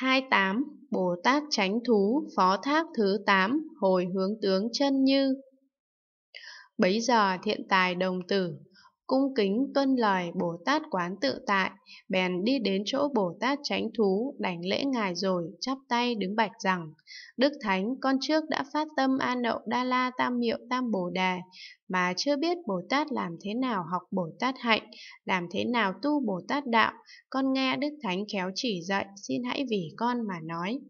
28. Bồ Tát Chánh Thú Phó Thác Thứ 8 Hồi Hướng Tướng Chân Như Bấy giờ thiện tài đồng tử cung kính tuân lời Bồ Tát quán tự tại, bèn đi đến chỗ Bồ Tát tránh thú, đảnh lễ ngài rồi, chắp tay đứng bạch rằng, Đức Thánh, con trước đã phát tâm an đậu đa la tam hiệu tam bồ đề, mà chưa biết Bồ Tát làm thế nào học Bồ Tát hạnh, làm thế nào tu Bồ Tát đạo, con nghe Đức Thánh khéo chỉ dạy, xin hãy vì con mà nói.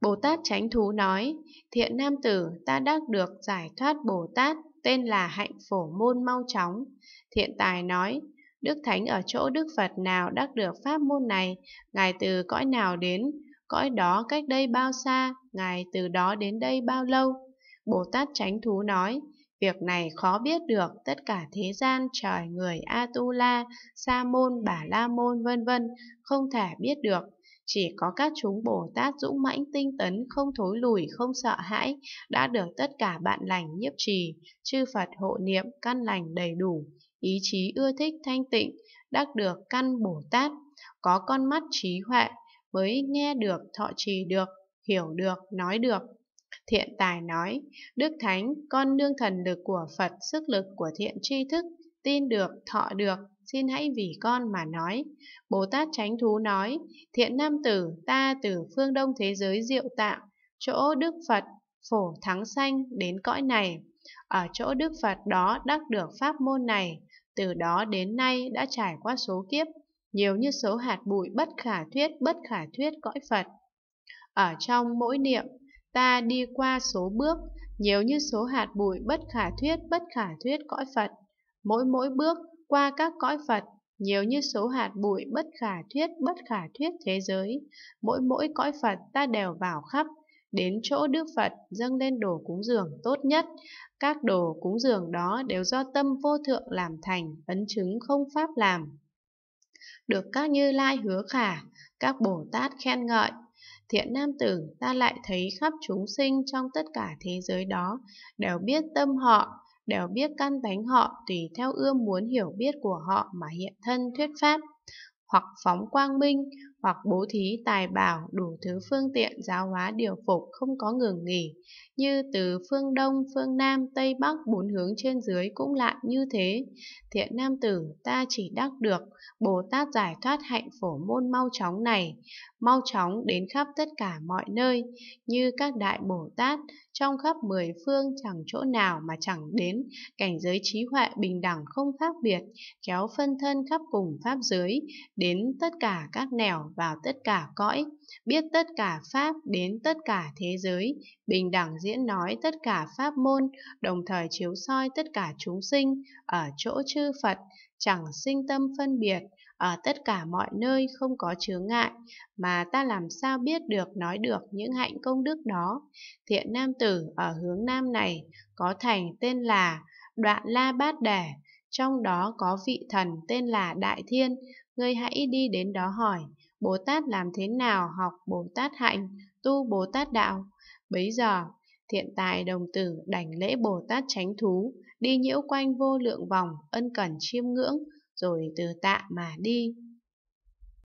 Bồ Tát tránh thú nói, thiện nam tử ta đắc được giải thoát Bồ Tát tên là Hạnh Phổ Môn Mau Chóng. Thiện Tài nói, Đức Thánh ở chỗ Đức Phật nào đắc được pháp môn này, Ngài từ cõi nào đến, cõi đó cách đây bao xa, Ngài từ đó đến đây bao lâu. Bồ Tát Chánh Thú nói, Việc này khó biết được tất cả thế gian trời người Atula, Sa môn, Bà La môn vân vân không thể biết được. Chỉ có các chúng Bồ Tát dũng mãnh tinh tấn, không thối lùi, không sợ hãi, đã được tất cả bạn lành nhiếp trì, chư Phật hộ niệm căn lành đầy đủ, ý chí ưa thích thanh tịnh, đắc được căn Bồ Tát, có con mắt trí huệ, mới nghe được, thọ trì được, hiểu được, nói được. Thiện Tài nói, Đức Thánh, con nương thần lực của Phật, sức lực của thiện tri thức, tin được, thọ được, xin hãy vì con mà nói. Bồ Tát Chánh Thú nói, thiện nam tử ta từ phương đông thế giới diệu tạo, chỗ Đức Phật phổ thắng sanh đến cõi này. Ở chỗ Đức Phật đó đắc được pháp môn này, từ đó đến nay đã trải qua số kiếp, nhiều như số hạt bụi bất khả thuyết bất khả thuyết cõi Phật. Ở trong mỗi niệm, ta đi qua số bước, nhiều như số hạt bụi bất khả thuyết bất khả thuyết cõi Phật. Mỗi mỗi bước, qua các cõi Phật, nhiều như số hạt bụi bất khả thuyết bất khả thuyết thế giới, mỗi mỗi cõi Phật ta đều vào khắp, đến chỗ Đức Phật dâng lên đồ cúng dường tốt nhất. Các đồ cúng dường đó đều do tâm vô thượng làm thành, ấn chứng không pháp làm. Được các Như Lai hứa khả, các Bồ Tát khen ngợi. Thiện nam tử, ta lại thấy khắp chúng sinh trong tất cả thế giới đó đều biết tâm họ, đều biết căn tánh họ tùy theo ưa muốn hiểu biết của họ mà hiện thân thuyết pháp hoặc phóng quang minh, hoặc bố thí tài bảo đủ thứ phương tiện giáo hóa điều phục không có ngừng nghỉ, như từ phương Đông, phương Nam, Tây Bắc, bốn hướng trên dưới cũng lại như thế. Thiện nam tử ta chỉ đắc được, Bồ Tát giải thoát hạnh phổ môn mau chóng này, mau chóng đến khắp tất cả mọi nơi, như các đại Bồ Tát, trong khắp mười phương chẳng chỗ nào mà chẳng đến, cảnh giới trí huệ bình đẳng không khác biệt, kéo phân thân khắp cùng pháp giới, đến tất cả các nẻo vào tất cả cõi, biết tất cả pháp đến tất cả thế giới, bình đẳng diễn nói tất cả pháp môn, đồng thời chiếu soi tất cả chúng sinh, ở chỗ chư Phật, chẳng sinh tâm phân biệt, ở tất cả mọi nơi không có chướng ngại, mà ta làm sao biết được nói được những hạnh công đức đó. Thiện nam tử ở hướng nam này có thành tên là Đoạn La Bát Đẻ, trong đó có vị thần tên là Đại Thiên, ngươi hãy đi đến đó hỏi, Bồ Tát làm thế nào học Bồ Tát hạnh, tu Bồ Tát đạo. Bấy giờ, thiện tài đồng tử đảnh lễ Bồ Tát tránh thú, đi nhiễu quanh vô lượng vòng, ân cần chiêm ngưỡng, rồi từ tạ mà đi.